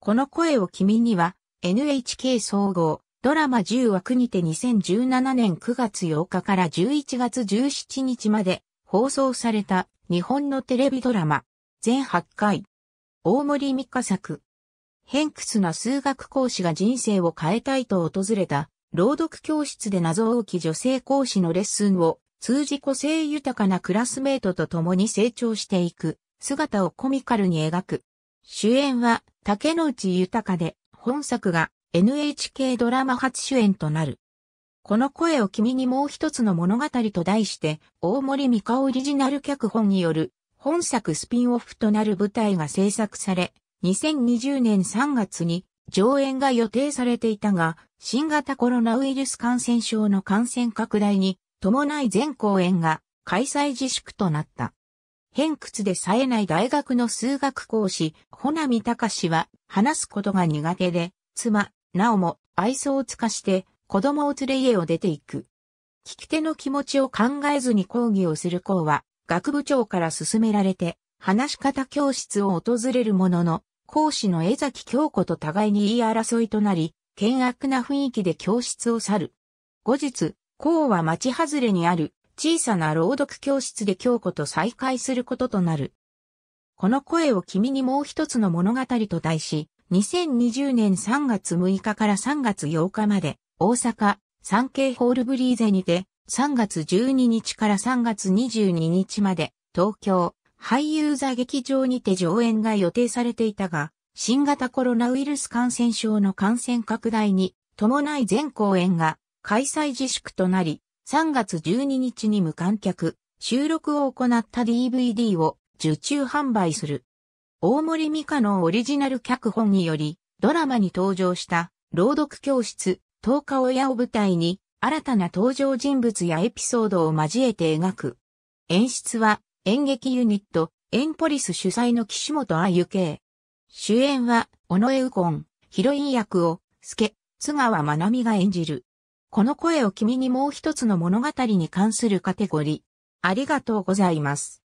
この声を君には NHK 総合ドラマ10枠にて2017年9月8日から11月17日まで放送された日本のテレビドラマ全8回大森美香作ヘンクスな数学講師が人生を変えたいと訪れた朗読教室で謎多き女性講師のレッスンを通じ個性豊かなクラスメートと共に成長していく姿をコミカルに描く主演は竹野内豊で、本作が NHK ドラマ初主演となる。この声を君にもう一つの物語と題して、大森美香オリジナル脚本による、本作スピンオフとなる舞台が制作され、2020年3月に上演が予定されていたが、新型コロナウイルス感染症の感染拡大に伴い全公演が開催自粛となった。偏屈で冴えない大学の数学講師、穂波隆は話すことが苦手で、妻、なおも愛想をつかして子供を連れ家を出ていく。聞き手の気持ちを考えずに講義をする校は、学部長から勧められて、話し方教室を訪れるものの、講師の江崎京子と互いに言い争いとなり、険悪な雰囲気で教室を去る。後日、校は町外れにある小さな朗読教室で京子と再会することとなる。この声を君にもう一つの物語と題し、2020年3月6日から3月8日まで、大阪、産経ホールブリーゼにて、3月12日から3月22日まで、東京、俳優座劇場にて上演が予定されていたが、新型コロナウイルス感染症の感染拡大に伴い全公演が開催自粛となり、3月12日に無観客、収録を行った DVD を受注販売する。大森美香のオリジナル脚本により、ドラマに登場した朗読教室、10日親を舞台に、新たな登場人物やエピソードを交えて描く。演出は演劇ユニット、エンポリス主催の岸本あゆけ主演は、尾上右近、ヒロイン役を、助、津川まなみが演じる。この声を君にもう一つの物語に関するカテゴリ。ありがとうございます。